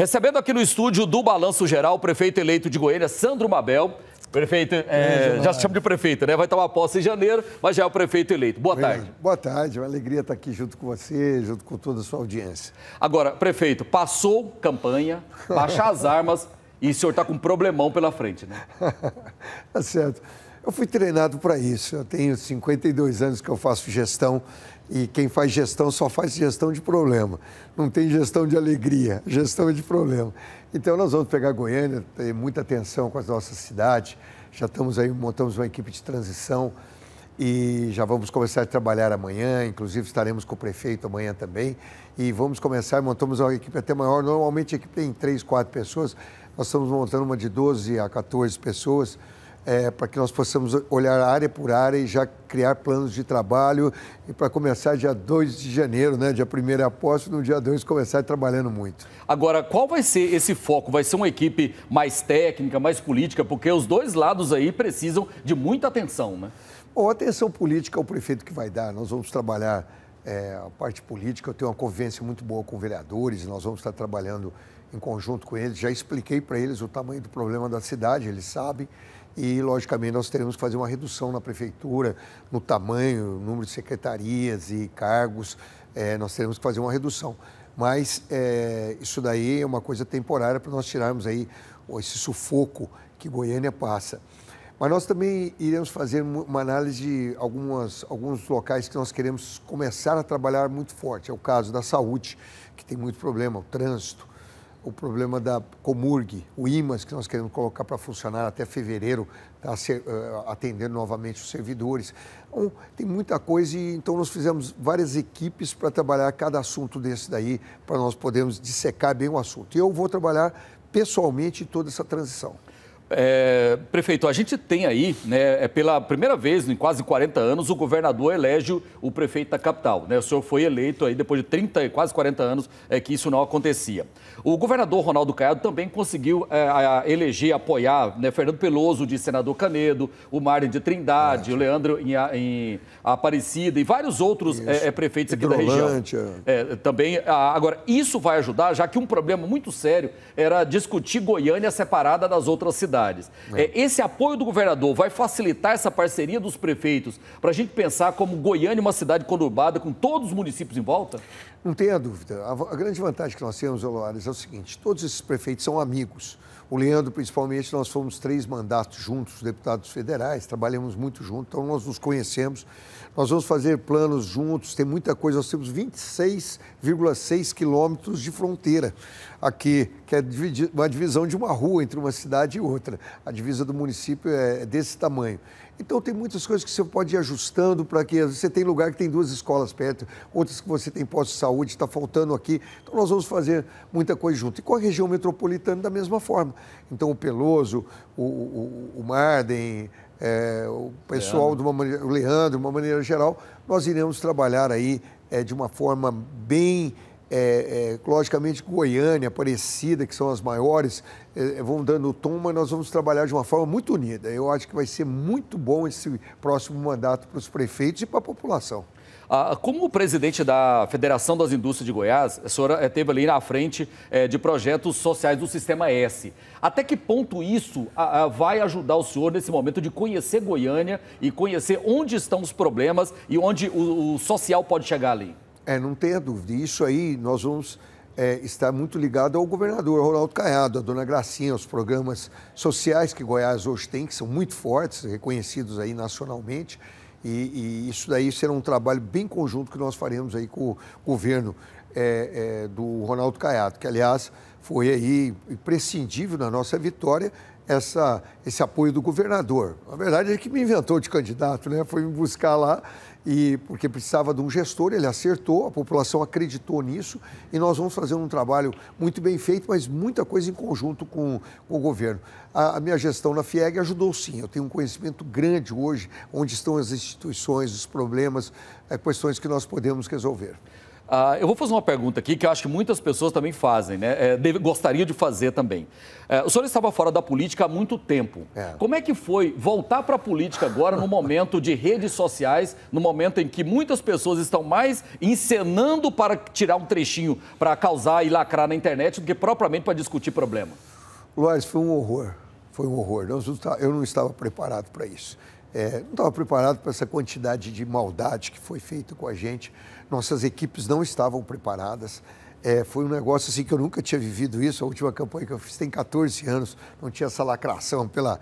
Recebendo aqui no estúdio do Balanço Geral o prefeito eleito de Goiânia, Sandro Mabel. Prefeito, é, já se chama de prefeito, né? Vai tomar posse em janeiro, mas já é o prefeito eleito. Boa tarde. Boa tarde, uma alegria estar aqui junto com você, junto com toda a sua audiência. Agora, prefeito, passou campanha, baixa as armas e o senhor está com um problemão pela frente, né? tá certo. Eu fui treinado para isso. Eu tenho 52 anos que eu faço gestão e quem faz gestão só faz gestão de problema. Não tem gestão de alegria, gestão é de problema. Então nós vamos pegar Goiânia, ter muita atenção com as nossas cidades. Já estamos aí, montamos uma equipe de transição e já vamos começar a trabalhar amanhã, inclusive estaremos com o prefeito amanhã também. E vamos começar, montamos uma equipe até maior. Normalmente a equipe tem três, quatro pessoas, nós estamos montando uma de 12 a 14 pessoas é, para que nós possamos olhar área por área e já criar planos de trabalho e para começar dia 2 de janeiro, né? Dia 1 é aposto, no dia 2 começar trabalhando muito. Agora, qual vai ser esse foco? Vai ser uma equipe mais técnica, mais política? Porque os dois lados aí precisam de muita atenção, né? Bom, atenção política é o prefeito que vai dar. Nós vamos trabalhar é, a parte política, eu tenho uma convivência muito boa com vereadores, nós vamos estar trabalhando em conjunto com eles. Já expliquei para eles o tamanho do problema da cidade, eles sabem. E, logicamente, nós teremos que fazer uma redução na prefeitura, no tamanho, no número de secretarias e cargos, é, nós teremos que fazer uma redução. Mas é, isso daí é uma coisa temporária para nós tirarmos aí esse sufoco que Goiânia passa. Mas nós também iremos fazer uma análise de algumas, alguns locais que nós queremos começar a trabalhar muito forte. É o caso da saúde, que tem muito problema, o trânsito, o problema da Comurg, o IMAS, que nós queremos colocar para funcionar até fevereiro, tá, eh, atendendo novamente os servidores. Então, tem muita coisa e então nós fizemos várias equipes para trabalhar cada assunto desse daí, para nós podermos dissecar bem o assunto. E eu vou trabalhar pessoalmente toda essa transição. É, prefeito, a gente tem aí, né, é pela primeira vez em quase 40 anos, o governador elege o prefeito da capital. Né? O senhor foi eleito aí depois de 30, quase 40 anos é, que isso não acontecia. O governador Ronaldo Caiado também conseguiu é, eleger, apoiar né, Fernando Peloso de Senador Canedo, o Mário de Trindade, é. o Leandro em, em Aparecida e vários outros é, é, prefeitos aqui da região. também, agora, isso vai ajudar, já que um problema muito sério era discutir Goiânia separada das outras cidades cidades. É. é. esse apoio do governador vai facilitar essa parceria dos prefeitos para a gente pensar como Goiânia uma cidade conurbada com todos os municípios em volta? Não tenha dúvida. A, grande vantagem que nós temos, Oloares, é o seguinte: todos esses prefeitos são amigos. O Leandro, principalmente, nós fomos três mandatos juntos, deputados federais, trabalhamos muito juntos, então nós nos conhecemos. Nós vamos fazer planos juntos, tem muita coisa. Nós temos 26,6 quilômetros de fronteira aqui que é uma divisão de uma rua entre uma cidade e outra. A divisa do município é, é desse tamanho. Então tem muitas coisas que você pode ir ajustando para que você tem lugar que tem duas escolas perto, outras que você tem posto de saúde, está faltando aqui. Então nós vamos fazer muita coisa junto. E com a região metropolitana da mesma forma. Então o Peloso, o, o, o Marden, é, o pessoal Leandro. de uma maneira, o Leandro, de uma maneira geral, nós iremos trabalhar aí é, de uma forma bem é, é, logicamente Goiânia, Aparecida, que são as maiores, é, é, vão dando o tom, mas nós vamos trabalhar de uma forma muito unida. Eu acho que vai ser muito bom esse próximo mandato para os prefeitos e para a população. Ah, como presidente da Federação das Indústrias de Goiás, a senhora esteve eh, ali na frente eh, de projetos sociais do Sistema S. Até que ponto isso ah, ah, vai ajudar o senhor nesse momento de conhecer Goiânia e conhecer onde estão os problemas e onde o social pode chegar ali? É, não tenha dúvida. Isso aí nós vamos é, estar muito ligado ao governador Ronaldo Caiado, a dona Gracinha, aos programas sociais que Goiás hoje tem, que são muito fortes, reconhecidos aí nacionalmente. E, e isso daí será um trabalho bem conjunto que nós faremos aí com o governo é, é, do Ronaldo Caiado, que aliás foi aí imprescindível na nossa vitória essa, esse apoio do governador. Na verdade, ele que me inventou de candidato, né? Foi me buscar lá e porque precisava de um gestor, ele acertou, a população acreditou nisso e nós vamos fazer um trabalho muito bem feito, mas muita coisa em conjunto com, com o governo. A, a, minha gestão na FIEG ajudou sim, eu tenho um conhecimento grande hoje onde estão as instituições, os problemas, é, questões que nós podemos resolver. Ah, eu vou fazer uma pergunta aqui que eu acho que muitas pessoas também fazem, né? É, deve, gostaria de fazer também. É, o senhor estava fora da política há muito tempo. É. Como é que foi voltar para a política agora no momento de redes sociais, no momento em que muitas pessoas estão mais encenando para tirar um trechinho para causar e lacrar na internet do que propriamente para discutir problema? Luiz, foi um horror. Foi um horror. Eu não estava preparado para isso. É, não estava preparado para essa quantidade de maldade que foi feita com a gente. Nossas equipes não estavam preparadas. É, foi um negócio assim que eu nunca tinha vivido isso. A última campanha que eu fiz tem 14 anos, não tinha essa lacração pela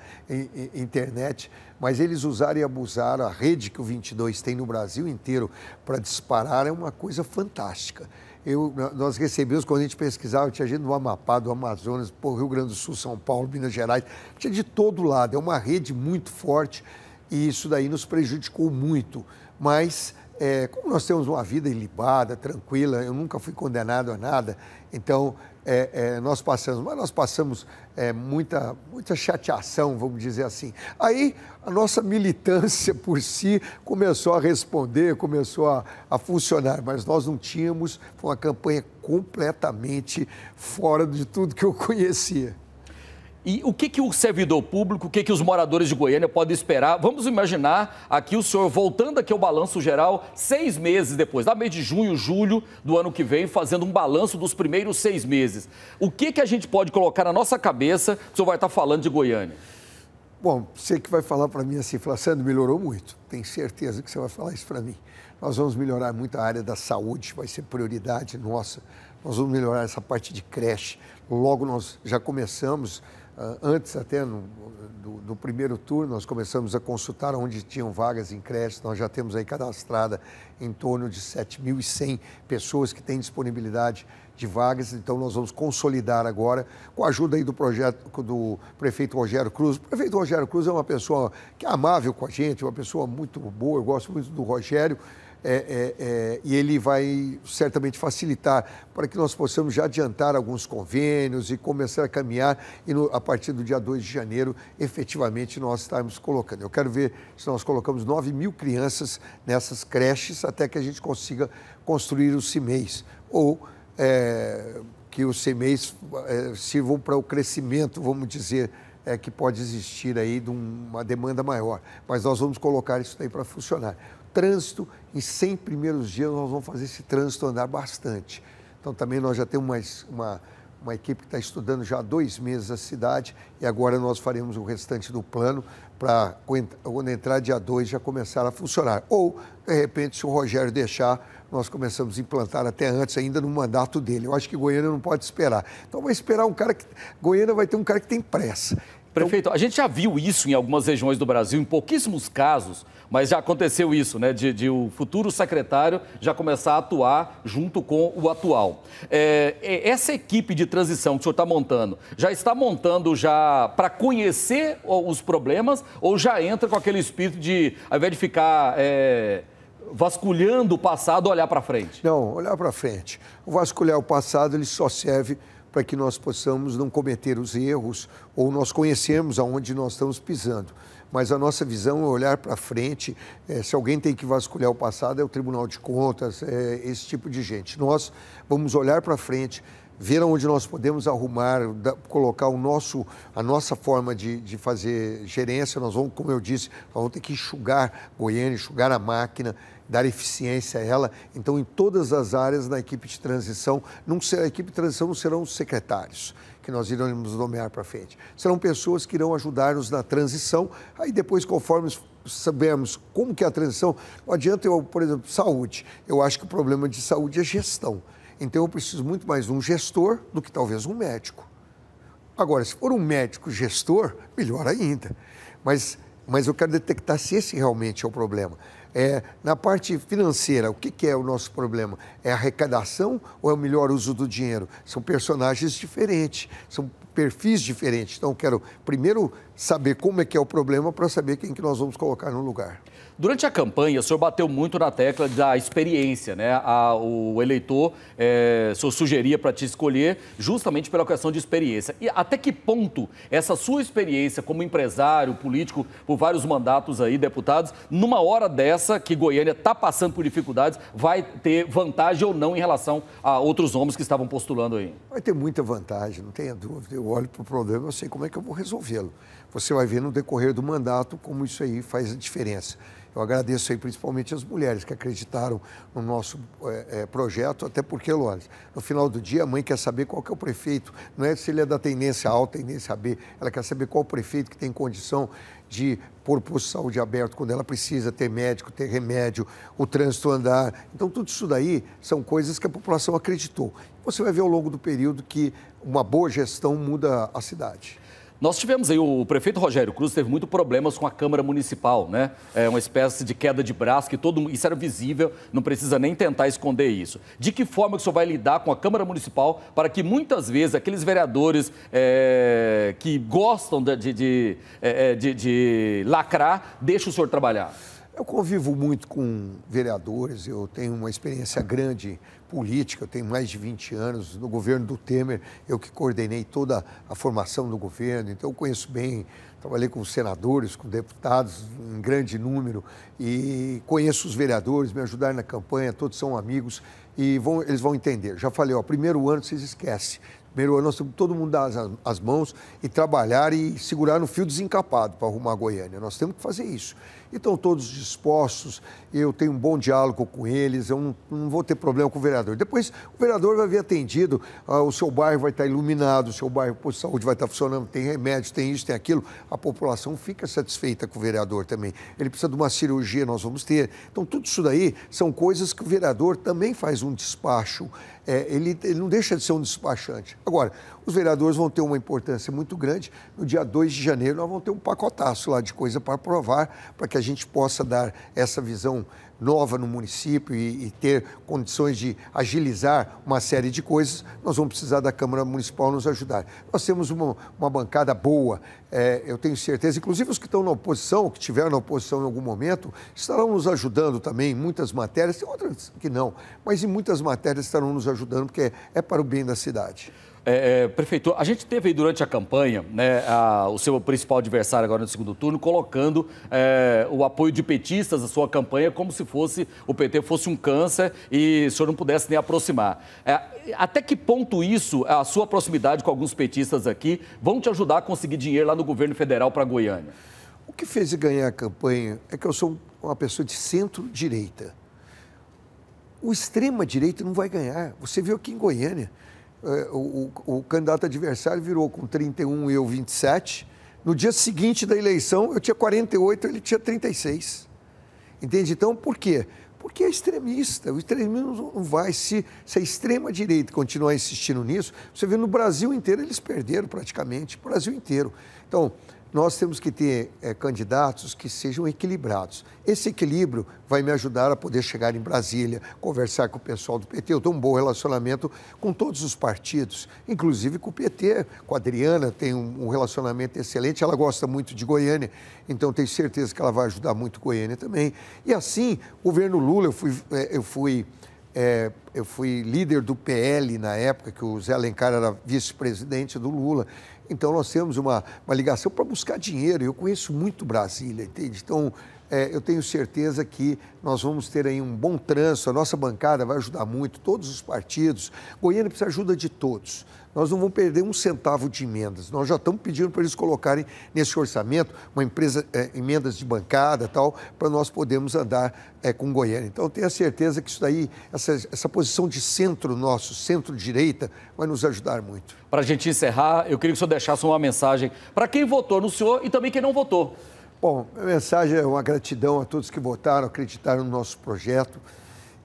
internet, mas eles usaram e abusaram a rede que o 22 tem no Brasil inteiro para disparar é uma coisa fantástica. Eu, nós recebemos, quando a gente pesquisava, tinha gente do Amapá, do Amazonas, por Rio Grande do Sul, São Paulo, Minas Gerais, tinha de todo lado. É uma rede muito forte e isso daí nos prejudicou muito. Mas, é, como nós temos uma vida ilibada, tranquila, eu nunca fui condenado a nada, então é, é, nós passamos, mas nós passamos é, muita, muita chateação, vamos dizer assim. Aí a nossa militância por si começou a responder, começou a, a funcionar, mas nós não tínhamos, foi uma campanha completamente fora de tudo que eu conhecia. E o que, que o servidor público, o que, que os moradores de Goiânia podem esperar? Vamos imaginar aqui o senhor voltando aqui ao balanço geral seis meses depois, da mês de junho, julho do ano que vem, fazendo um balanço dos primeiros seis meses. O que, que a gente pode colocar na nossa cabeça que o senhor vai estar falando de Goiânia? Bom, você que vai falar para mim assim, Flávio, Sandro, melhorou muito. Tenho certeza que você vai falar isso para mim. Nós vamos melhorar muito a área da saúde, vai ser prioridade nossa. Nós vamos melhorar essa parte de creche. Logo nós já começamos ah, antes até no, do, do, primeiro turno, nós começamos a consultar onde tinham vagas em creches. Nós já temos aí cadastrada em torno de 7.100 pessoas que têm disponibilidade de vagas. Então, nós vamos consolidar agora, com a ajuda aí do projeto do prefeito Rogério Cruz. O prefeito Rogério Cruz é uma pessoa que é amável com a gente, uma pessoa muito boa. Eu gosto muito do Rogério. É, é, é, e ele vai certamente facilitar para que nós possamos já adiantar alguns convênios e começar a caminhar e no, a partir do dia 2 de janeiro, efetivamente, nós estamos colocando. Eu quero ver se nós colocamos 9 mil crianças nessas creches até que a gente consiga construir os CIMEIs ou é, que os CMEs é, sirvam para o crescimento, vamos dizer, é, que pode existir aí de uma demanda maior. Mas nós vamos colocar isso daí para funcionar. Trânsito, em 100 primeiros dias nós vamos fazer esse trânsito andar bastante. Então também nós já temos uma, uma equipe que está estudando já há dois meses a cidade e agora nós faremos o restante do plano para, quando entrar dia 2, já começar a funcionar. Ou, de repente, se o Rogério deixar, nós começamos a implantar até antes, ainda no mandato dele. Eu acho que Goiânia não pode esperar. Então vai esperar um cara que. Goiânia vai ter um cara que tem pressa. Prefeito, a gente já viu isso em algumas regiões do Brasil, em pouquíssimos casos, mas já aconteceu isso, né? De, de o futuro secretário já começar a atuar junto com o atual. É, é essa equipe de transição que o senhor está montando, já está montando já para conhecer os problemas ou já entra com aquele espírito de, ao invés de ficar. É, vasculhando o passado, olhar para frente? Não, olhar para frente. O vasculhar o passado ele só serve para que nós possamos não cometer os erros ou nós conhecermos aonde nós estamos pisando. Mas a nossa visão é olhar para frente. É, se alguém tem que vasculhar o passado, é o Tribunal de Contas, é esse tipo de gente. Nós vamos olhar para frente, ver onde nós podemos arrumar, da, colocar o nosso, a nossa forma de, de fazer gerência. Nós vamos, como eu disse, vamos ter que enxugar Goiânia, enxugar a máquina dar eficiência a ela. Então, em todas as áreas na equipe de transição, não será, a equipe de transição não serão os secretários que nós iremos nomear para frente. Serão pessoas que irão ajudar-nos na transição. Aí depois, conforme sabemos como que é a transição, não adianta eu, por exemplo, saúde. Eu acho que o problema de saúde é gestão. Então, eu preciso muito mais de um gestor do que talvez um médico. Agora, se for um médico gestor, melhor ainda. Mas, mas eu quero detectar se esse realmente é o problema. É, na parte financeira, o que, que, é o nosso problema? É arrecadação ou é o melhor uso do dinheiro? São personagens diferentes, são perfis diferentes. Então, quero primeiro saber como é que é o problema para saber quem que nós vamos colocar no lugar. Durante a campanha, o senhor bateu muito na tecla da experiência, né? A, o eleitor, é, o senhor sugeria para te escolher justamente pela questão de experiência. E até que ponto essa sua experiência como empresário, político, por vários mandatos aí, deputados, numa hora dessa que Goiânia está passando por dificuldades, vai ter vantagem ou não em relação a outros homens que estavam postulando aí? Vai ter muita vantagem, não tenha dúvida. Eu olho para o problema, eu sei como é que eu vou resolvê-lo. Você vai ver no decorrer do mandato como isso aí faz a diferença. Eu agradeço aí principalmente as mulheres que acreditaram no nosso é, projeto, até porque, Lores, no final do dia a mãe quer saber qual que é o prefeito, não é se ele é da tendência A ou tendência B, ela quer saber qual o prefeito que tem condição de pôr posto de saúde aberto quando ela precisa, ter médico, ter remédio, o trânsito andar. Então, tudo isso daí são coisas que a população acreditou. Você vai ver ao longo do período que uma boa gestão muda a cidade. Nós tivemos aí, o prefeito Rogério Cruz teve muito problemas com a Câmara Municipal, né? É uma espécie de queda de braço, que todo isso era visível, não precisa nem tentar esconder isso. De que forma que o senhor vai lidar com a Câmara Municipal para que muitas vezes aqueles vereadores é, que gostam de de, de, é, é, de, de lacrar, deixem o senhor trabalhar? Eu convivo muito com vereadores, eu tenho uma experiência grande política, eu tenho mais de 20 anos no governo do Temer, eu que coordenei toda a formação do governo, então eu conheço bem, trabalhei com senadores, com deputados em grande número e conheço os vereadores, me ajudaram na campanha, todos são amigos e vão, eles vão entender. Já falei, ó, primeiro ano vocês esquecem. Primeiro ano nós temos todo mundo dar as, as mãos e trabalhar e segurar no fio desencapado para arrumar a Goiânia. Nós temos que fazer isso e estão todos dispostos. Eu tenho um bom diálogo com eles, eu não, não vou ter problema com o vereador. Depois o vereador vai vir atendido, ah, o seu bairro vai estar iluminado, o seu bairro de saúde vai estar funcionando, tem remédio, tem isso, tem aquilo. A população fica satisfeita com o vereador também. Ele precisa de uma cirurgia, nós vamos ter. Então, tudo isso daí são coisas que o vereador também faz um despacho. É, ele, ele não deixa de ser um despachante. Agora, os vereadores vão ter uma importância muito grande. No dia 2 de janeiro, nós vamos ter um pacotaço lá de coisa para aprovar, para que que a gente possa dar essa visão nova no município e, e, ter condições de agilizar uma série de coisas, nós vamos precisar da Câmara Municipal nos ajudar. Nós temos uma, uma bancada boa, é, eu tenho certeza, inclusive os que estão na oposição, que estiveram na oposição em algum momento, estarão nos ajudando também em muitas matérias, tem outras que não, mas em muitas matérias estarão nos ajudando, porque é, é para o bem da cidade. É, é, a gente teve aí durante a campanha né, a, o seu principal adversário agora no segundo turno colocando é, o apoio de petistas à sua campanha como se fosse o PT fosse um câncer e o senhor não pudesse nem aproximar. É, até que ponto isso, a sua proximidade com alguns petistas aqui, vão te ajudar a conseguir dinheiro lá no governo federal para Goiânia? O que fez ganhar a campanha é que eu sou uma pessoa de centro-direita. O extrema-direita não vai ganhar. Você viu aqui em Goiânia. É, o, o, o candidato adversário virou com 31 e eu 27. No dia seguinte da eleição, eu tinha 48, ele tinha 36. Entende? Então, por quê? Porque é extremista. O extremismo não vai. Se, se a extrema-direita continuar insistindo nisso, você vê no Brasil inteiro, eles perderam praticamente. O Brasil inteiro. Então, nós temos que ter é, candidatos que sejam equilibrados. Esse equilíbrio vai me ajudar a poder chegar em Brasília, conversar com o pessoal do PT. Eu tenho um bom relacionamento com todos os partidos, inclusive com o PT, com a Adriana, tem um, um relacionamento excelente. Ela gosta muito de Goiânia, então tenho certeza que ela vai ajudar muito Goiânia também. E assim, o governo Lula, eu fui. Eh, eu fui é, eu fui líder do PL na época, que o Zé Alencar era vice-presidente do Lula. Então, nós temos uma, uma ligação para buscar dinheiro. Eu conheço muito Brasília, entende? Então, é, eu tenho certeza que nós vamos ter aí um bom trânsito, a nossa bancada vai ajudar muito, todos os partidos. Goiânia precisa ajuda de todos nós não vamos perder um centavo de emendas. Nós já estamos pedindo para eles colocarem nesse orçamento uma empresa, é, emendas de bancada tal, para nós podermos andar é, com Goiânia. Então, tenho a certeza que isso daí, essa, essa posição de centro nosso, centro-direita, vai nos ajudar muito. Para a gente encerrar, eu queria que o senhor deixasse uma mensagem para quem votou no senhor e também quem não votou. Bom, a mensagem é uma gratidão a todos que votaram, acreditaram no nosso projeto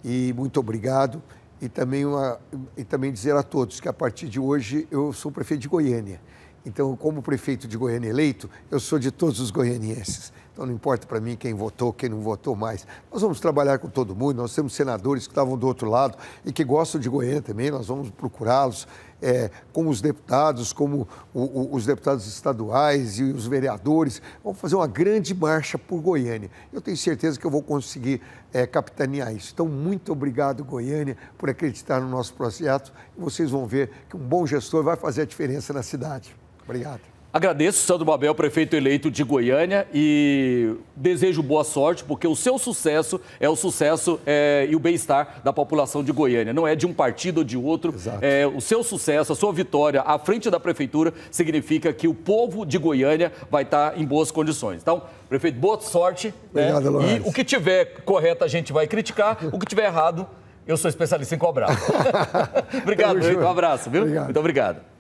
e muito obrigado e também, uma, e também dizer a todos que a partir de hoje eu sou prefeito de Goiânia. Então, como prefeito de Goiânia eleito, eu sou de todos os goianienses. Então não importa para mim quem votou, quem não votou mais. Nós vamos trabalhar com todo mundo, nós temos senadores que estavam do outro lado e que gostam de Goiânia também, nós vamos procurá-los, é, como os deputados, como o, o, os deputados estaduais e os vereadores. Vamos fazer uma grande marcha por Goiânia. Eu tenho certeza que eu vou conseguir é, capitanear isso. Então, muito obrigado, Goiânia, por acreditar no nosso projeto. E vocês vão ver que um bom gestor vai fazer a diferença na cidade. Obrigado. Agradeço, Sandro Babel, prefeito eleito de Goiânia, e desejo boa sorte, porque o seu sucesso é o sucesso é, e o bem-estar da população de Goiânia. Não é de um partido ou de outro. É, o seu sucesso, a sua vitória à frente da prefeitura significa que o povo de Goiânia vai estar em boas condições. Então, prefeito, boa sorte. Né? Obrigado, né? E o que tiver correto a gente vai criticar, o que tiver errado, eu sou especialista em cobrar. obrigado, um abraço, viu? Obrigado. Muito obrigado.